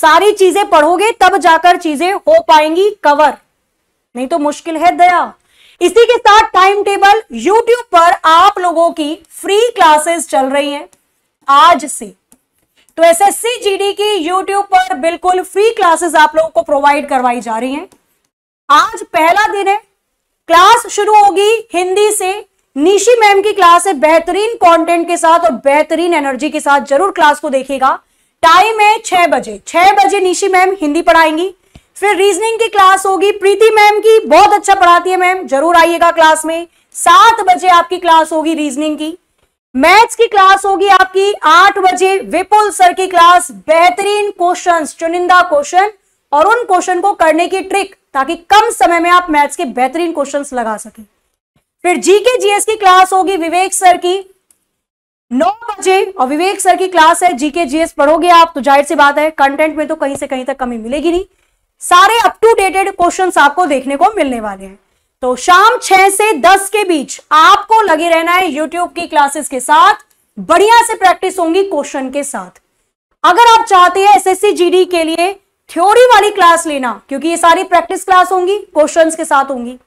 सारी चीजें पढ़ोगे तब जाकर चीजें हो पाएंगी कवर नहीं तो मुश्किल है दया इसी के साथ टाइम टेबल यूट्यूब पर आप लोगों की फ्री क्लासेस चल रही हैं आज से तो एसएससी जीडी की यूट्यूब पर बिल्कुल फ्री क्लासेस आप लोगों को प्रोवाइड करवाई जा रही हैं आज पहला दिन है क्लास शुरू होगी हिंदी से निशी मैम की क्लास है बेहतरीन कंटेंट के साथ और बेहतरीन एनर्जी के साथ जरूर क्लास को देखेगा टाइम है छह बजे छह बजे निशी मैम हिंदी पढ़ाएंगी फिर रीजनिंग की क्लास होगी प्रीति मैम की बहुत अच्छा पढ़ाती है मैम जरूर आइएगा क्लास में सात बजे आपकी क्लास होगी रीजनिंग की मैथ्स की क्लास होगी आपकी आठ बजे विपुल सर की क्लास बेहतरीन क्वेश्चंस चुनिंदा क्वेश्चन और उन क्वेश्चन को करने की ट्रिक ताकि कम समय में आप मैथ्स के बेहतरीन क्वेश्चंस लगा सके फिर जीके जीएस की क्लास होगी विवेक सर की नौ बच्चे और विवेक सर की क्लास है जीके जीएस पढ़ोगे आप तो जाहिर सी बात है कंटेंट में तो कहीं से कहीं तक कमी मिलेगी नहीं सारे अप टू डेटेड क्वेश्चन आपको देखने को मिलने वाले हैं तो शाम छह से दस के बीच आपको लगे रहना है यूट्यूब की क्लासेस के साथ बढ़िया से प्रैक्टिस होंगी क्वेश्चन के साथ अगर आप चाहते हैं एसएससी जीडी के लिए थ्योरी वाली क्लास लेना क्योंकि ये सारी प्रैक्टिस क्लास होंगी क्वेश्चंस के साथ होंगी